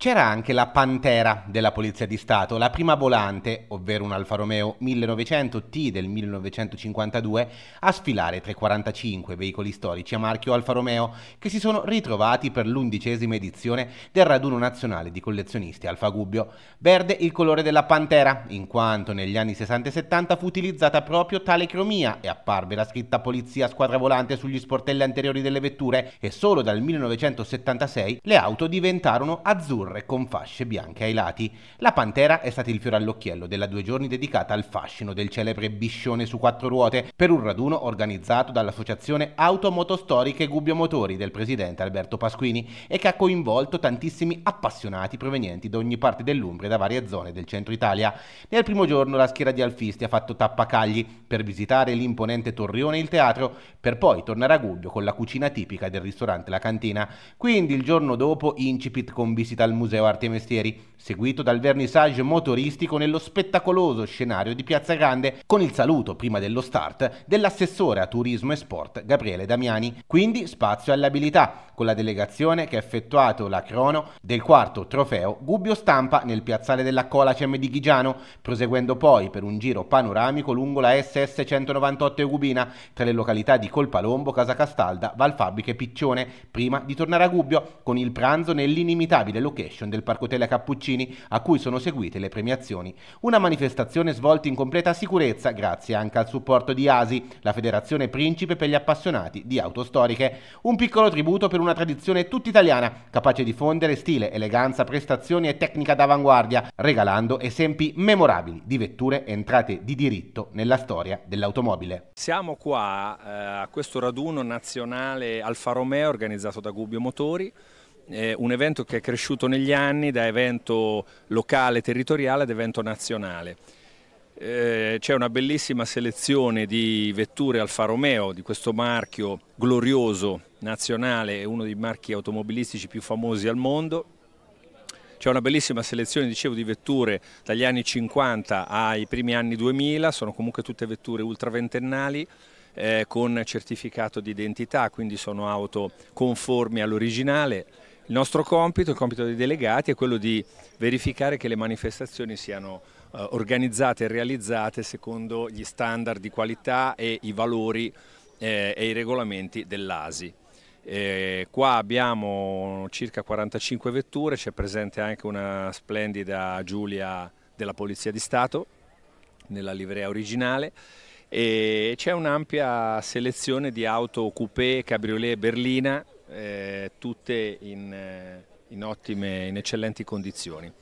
C'era anche la Pantera della Polizia di Stato, la prima volante, ovvero un Alfa Romeo 1900T del 1952, a sfilare tra i 45 veicoli storici a marchio Alfa Romeo che si sono ritrovati per l'undicesima edizione del raduno nazionale di collezionisti Alfa Gubbio. Verde il colore della Pantera, in quanto negli anni 60 e 70 fu utilizzata proprio tale cromia e apparve la scritta Polizia squadra volante sugli sportelli anteriori delle vetture e solo dal 1976 le auto diventarono azzurre colore con fasce bianche ai lati. La pantera è stato il fiore all'occhiello della due giorni dedicata al fascino del celebre biscione su quattro ruote per un raduno organizzato dall'associazione Automotostoriche Gubbio Motori del presidente Alberto Pasquini e che ha coinvolto tantissimi appassionati provenienti da ogni parte dell'Umbria e da varie zone del centro Italia. Nel primo giorno la schiera di Alfisti ha fatto tappa Cagli per visitare l'imponente torrione e il teatro, per poi tornare a Gubbio con la cucina tipica del ristorante La Cantina. Quindi il giorno dopo incipit con visita al Museo Arti e Mestieri, seguito dal vernissage motoristico nello spettacoloso scenario di Piazza Grande con il saluto, prima dello start, dell'assessore a turismo e sport Gabriele Damiani. Quindi spazio all'abilità, con la delegazione che ha effettuato la crono del quarto trofeo Gubbio Stampa nel piazzale della Colacem di Ghigiano, proseguendo poi per un giro panoramico lungo la SS 198 Eugubina, tra le località di Colpalombo, Casa Castalda, Valfabrica e Piccione, prima di tornare a Gubbio con il pranzo nell'inimitabile location location del Parco Hotel Cappuccini a cui sono seguite le premiazioni. Una manifestazione svolta in completa sicurezza grazie anche al supporto di ASI, la Federazione Principe per gli appassionati di auto storiche. Un piccolo tributo per una tradizione tutta italiana, capace di fondere stile, eleganza, prestazioni e tecnica d'avanguardia, regalando esempi memorabili di vetture entrate di diritto nella storia dell'automobile. Siamo qua eh, a questo raduno nazionale Alfa Romeo organizzato da Gubbio Motori eh, un evento che è cresciuto negli anni da evento locale, territoriale ad evento nazionale. Eh, c'è una bellissima selezione di vetture Alfa Romeo, di questo marchio glorioso nazionale, uno dei marchi automobilistici più famosi al mondo. C'è una bellissima selezione, dicevo, di vetture dagli anni 50 ai primi anni 2000, sono comunque tutte vetture ultraventennali eh, con certificato di identità, quindi sono auto conformi all'originale. Il nostro compito, il compito dei delegati, è quello di verificare che le manifestazioni siano eh, organizzate e realizzate secondo gli standard di qualità e i valori eh, e i regolamenti dell'ASI. Eh, qua abbiamo circa 45 vetture, c'è presente anche una splendida Giulia della Polizia di Stato nella livrea originale e c'è un'ampia selezione di auto coupé, cabriolet e berlina eh, tutte in, eh, in ottime, in eccellenti condizioni.